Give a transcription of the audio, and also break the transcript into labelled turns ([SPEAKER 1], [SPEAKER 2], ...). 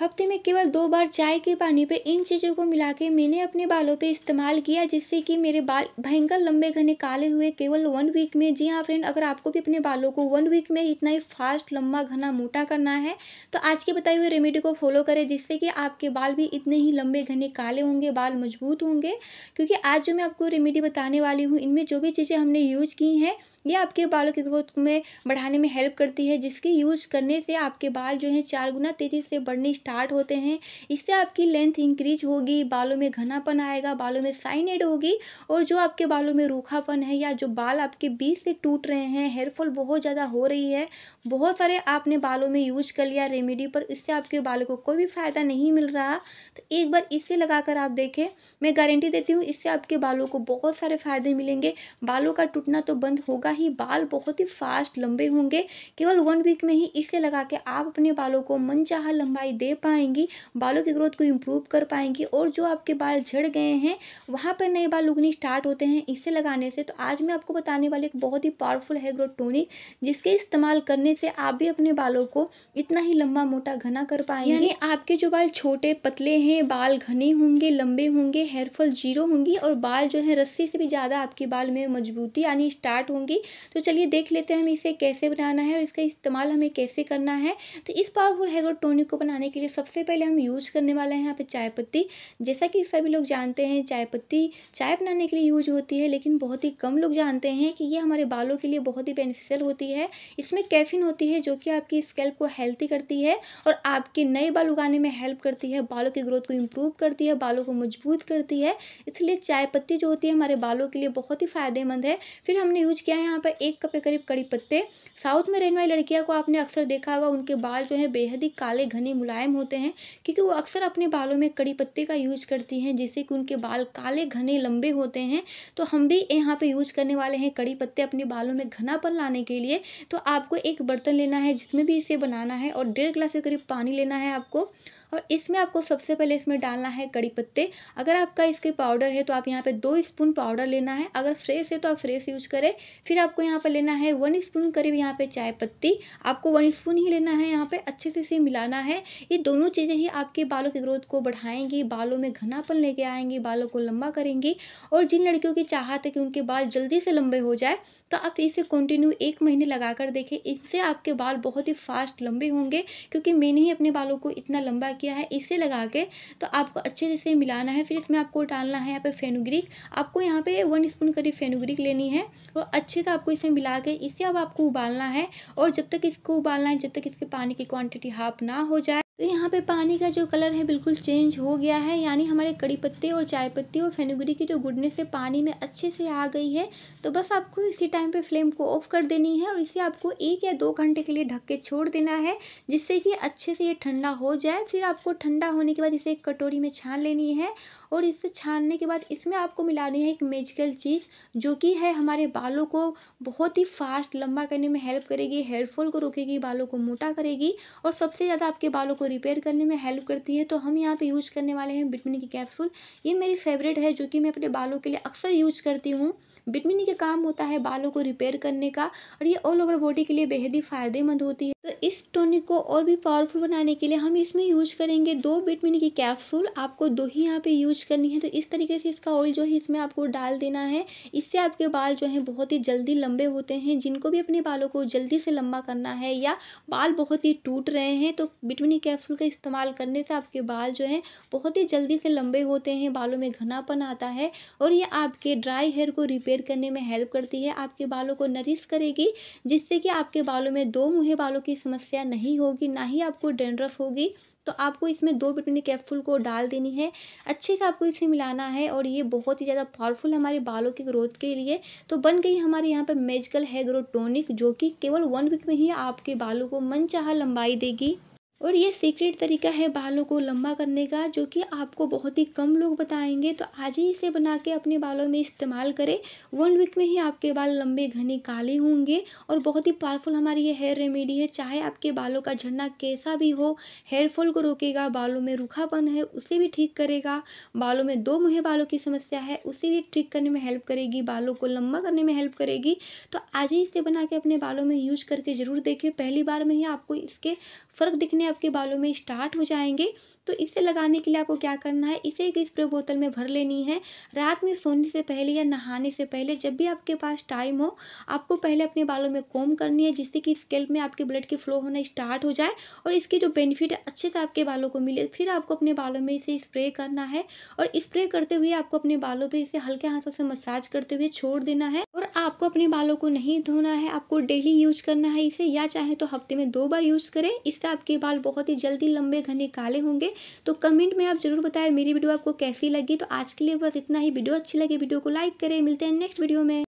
[SPEAKER 1] हफ्ते में केवल दो बार चाय के पानी पे इन चीज़ों को मिला के मैंने अपने बालों पे इस्तेमाल किया जिससे कि मेरे बाल भयंकर लंबे घने काले हुए केवल वन वीक में जी हाँ फ्रेंड अगर आपको भी अपने बालों को वन वीक में इतना ही फास्ट लंबा घना मोटा करना है तो आज के बताए हुए रेमेडी को फॉलो करें जिससे कि आपके बाल भी इतने ही लंबे घने काले होंगे बाल मजबूत होंगे क्योंकि आज जो मैं आपको रेमेडी बताने वाली हूँ इनमें जो भी चीज़ें हमने यूज़ की हैं ये आपके बालों की ग्रोथ में बढ़ाने में हेल्प करती है जिसकी यूज़ करने से आपके बाल जो हैं चार गुना तेज़ी से बढ़ने स्टार्ट होते हैं इससे आपकी लेंथ इंक्रीज होगी बालों में घनापन आएगा बालों में साइन एड होगी और जो आपके बालों में रूखापन है या जो बाल आपके बीच से टूट रहे हैं हेयरफॉल बहुत ज़्यादा हो रही है बहुत सारे आपने बालों में यूज कर लिया रेमेडी पर इससे आपके बालों को कोई भी फ़ायदा नहीं मिल रहा तो एक बार इससे लगाकर आप देखें मैं गारंटी देती हूँ इससे आपके बालों को बहुत सारे फ़ायदे मिलेंगे बालों का टूटना तो बंद होगा ही बाल बहुत ही फास्ट लंबे होंगे केवल वन वीक में ही इसे लगा के आप अपने बालों को मनचाहा लंबाई दे पाएंगी बालों की ग्रोथ को इम्प्रूव कर पाएंगी और जो आपके बाल झड़ गए हैं वहाँ पर नए बाल उगने स्टार्ट होते हैं इसे लगाने से तो आज मैं आपको बताने वाली एक बहुत ही पावरफुल हेयर ग्रोथ टोनिक जिसके इस्तेमाल करने से आप भी अपने बालों को इतना ही लंबा मोटा घना कर पाएंगे यानी आपके जो बाल छोटे पतले हैं बाल घने होंगे लंबे होंगे हेयरफॉल जीरो होंगी और बाल जो है रस्सी से भी ज़्यादा आपके बाल में मजबूती आनी स्टार्ट होंगी तो चलिए देख लेते हैं हम इसे कैसे बनाना है और इसका इस्तेमाल हमें कैसे करना है तो इस पावरफुल हेयर ग्रोथ टोनिक को बनाने के लिए सबसे पहले हम यूज करने वाले हैं यहाँ पे चाय पत्ती जैसा कि सभी लोग जानते हैं चाय पत्ती चाय बनाने के लिए यूज होती है लेकिन बहुत ही कम लोग जानते हैं कि ये हमारे बालों के लिए बहुत ही बेनिफिशियल होती है इसमें कैफिन होती है जो कि आपकी स्कैल्प को हेल्थी करती है और आपके नए बाल उगाने में हेल्प करती है बालों की ग्रोथ को इम्प्रूव करती है बालों को मजबूत करती है इसलिए चाय पत्ती जो होती है हमारे बालों के लिए बहुत ही फ़ायदेमंद है फिर हमने यूज किया है यहाँ पर एक कप के करीब कड़ी पत्ते साउथ में रहने वाली लड़कियाँ को आपने अक्सर देखा होगा उनके बाल जो है बेहद ही काले घने मुलायम होते हैं क्योंकि वो अक्सर अपने बालों में कड़ी पत्ते का यूज करती हैं जिससे कि उनके बाल काले घने लंबे होते हैं तो हम भी यहाँ पे यूज करने वाले हैं कड़ी पत्ते अपने बालों में घनापन लाने के लिए तो आपको एक बर्तन लेना है जिसमें भी इसे बनाना है और डेढ़ गिलास के करीब पानी लेना है आपको और इसमें आपको सबसे पहले इसमें डालना है कड़ी पत्ते अगर आपका इसके पाउडर है तो आप यहाँ पे दो स्पून पाउडर लेना है अगर फ्रेश है तो आप फ्रेश यूज करें फिर आपको यहाँ पर लेना है वन स्पून करीब यहाँ पे चाय पत्ती आपको वन स्पून ही लेना है यहाँ पे अच्छे से इसे मिलाना है ये दोनों चीज़ें ही आपके बालों की ग्रोथ को बढ़ाएंगी बालों में घनापन लेके आएंगी बालों को लंबा करेंगी और जिन लड़कियों की चाहत है कि उनके बाल जल्दी से लंबे हो जाए तो आप इसे कंटिन्यू एक महीने लगा कर देखें इससे आपके बाल बहुत ही फास्ट लंबे होंगे क्योंकि मैंने ही अपने बालों को इतना लंबा किया है इसे लगा के तो आपको अच्छे से मिलाना है फिर इसमें आपको डालना है यहाँ पे फेनुग्रिक आपको यहाँ पे वन स्पून करीब फेनुग्रिक लेनी है और तो अच्छे से आपको इसे मिला के इसे अब आपको उबालना है और जब तक इसको उबालना है जब तक इसके पानी की क्वांटिटी हाफ ना हो जाए तो यहाँ पे पानी का जो कलर है बिल्कुल चेंज हो गया है यानी हमारे कड़ी पत्ते और चाय पत्ती और फेनुगरी की जो गुड़ने से पानी में अच्छे से आ गई है तो बस आपको इसी टाइम पे फ्लेम को ऑफ कर देनी है और इसे आपको एक या दो घंटे के लिए ढक के छोड़ देना है जिससे कि अच्छे से ये ठंडा हो जाए फिर आपको ठंडा होने के बाद इसे एक कटोरी में छान लेनी है और इसे छानने के बाद इसमें आपको मिलानी है एक मेजिकल चीज़ जो कि है हमारे बालों को बहुत ही फास्ट लंबा करने में हेल्प करेगी हेयरफॉल को रोकेगी बालों को मोटा करेगी और सबसे ज़्यादा आपके बालों को को रिपेयर करने में हेल्प करती है तो हम यहाँ पे यूज करने वाले हैं बिटमिनी की कैप्सूल ये मेरी फेवरेट है जो कि मैं अपने बालों के लिए अक्सर यूज करती हूँ बिटमिनी का काम होता है बालों को रिपेयर करने का और ये ऑल ओवर बॉडी के लिए बेहद ही फ़ायदेमंद होती है तो इस टॉनिक को और भी पावरफुल बनाने के लिए हम इसमें यूज करेंगे दो बिटमिन की कैप्सूल आपको दो ही यहाँ पे यूज करनी है तो इस तरीके से इसका ऑयल जो है इसमें आपको डाल देना है इससे आपके बाल जो हैं बहुत ही जल्दी लंबे होते हैं जिनको भी अपने बालों को जल्दी से लंबा करना है या बाल बहुत ही टूट रहे हैं तो विटामिन कैप्सूल का इस्तेमाल करने से आपके बाल जो हैं बहुत ही जल्दी से लंबे होते हैं बालों में घनापन आता है और ये आपके ड्राई हेयर को रिपेयर करने में हेल्प करती है आपके बालों को नरिश करेगी जिससे कि आपके बालों में दो मुँह बालों की की समस्या नहीं होगी ना ही आपको डेंड्रफ होगी तो आपको इसमें दो विटामिन कैप्सूल को डाल देनी है अच्छे से आपको इसे मिलाना है और ये बहुत ही ज़्यादा पावरफुल हमारे बालों की ग्रोथ के लिए तो बन गई हमारे यहाँ पर मेजिकल हेयर टोनिक जो कि केवल वन वीक में ही आपके बालों को मनचाहा लंबाई देगी और ये सीक्रेट तरीका है बालों को लंबा करने का जो कि आपको बहुत ही कम लोग बताएंगे तो आज ही इसे बना के अपने बालों में इस्तेमाल करें वन वीक में ही आपके बाल लंबे घने काले होंगे और बहुत ही पावरफुल हमारी ये हेयर रेमेडी है चाहे आपके बालों का झड़ना कैसा भी हो हेयर फॉल को रोकेगा बालों में रूखापन है उसे भी ठीक करेगा बालों में दो मुहे बालों की समस्या है उसे भी ठीक करने में हेल्प करेगी बालों को लंबा करने में हेल्प करेगी तो आज ही इसे बना के अपने बालों में यूज करके ज़रूर देखें पहली बार में ही आपको इसके फ़र्क दिखने आपके बालों में स्टार्ट हो जाएंगे तो इसे लगाने के लिए आपको क्या करना है इसे एक स्प्रे बोतल में भर लेनी है रात में सोने से पहले या नहाने से पहले जब भी आपके पास टाइम हो आपको पहले अपने बालों में कोम करनी है जिससे कि स्केल्प में आपके ब्लड की फ्लो होना स्टार्ट हो जाए और इसकी जो बेनिफिट है अच्छे से आपके बालों को मिले फिर आपको अपने बालों में इसे स्प्रे करना है और स्प्रे करते हुए आपको अपने बालों पर इसे हल्के हाथों से मसाज करते हुए छोड़ देना है और आपको अपने बालों को नहीं धोना है आपको डेली यूज करना है इसे या चाहे तो हफ्ते में दो बार यूज करें इससे आपके बाल बहुत ही जल्दी लंबे घने काले होंगे तो कमेंट में आप जरूर बताएं मेरी वीडियो आपको कैसी लगी तो आज के लिए बस इतना ही वीडियो अच्छी लगी वीडियो को लाइक करें मिलते हैं नेक्स्ट वीडियो में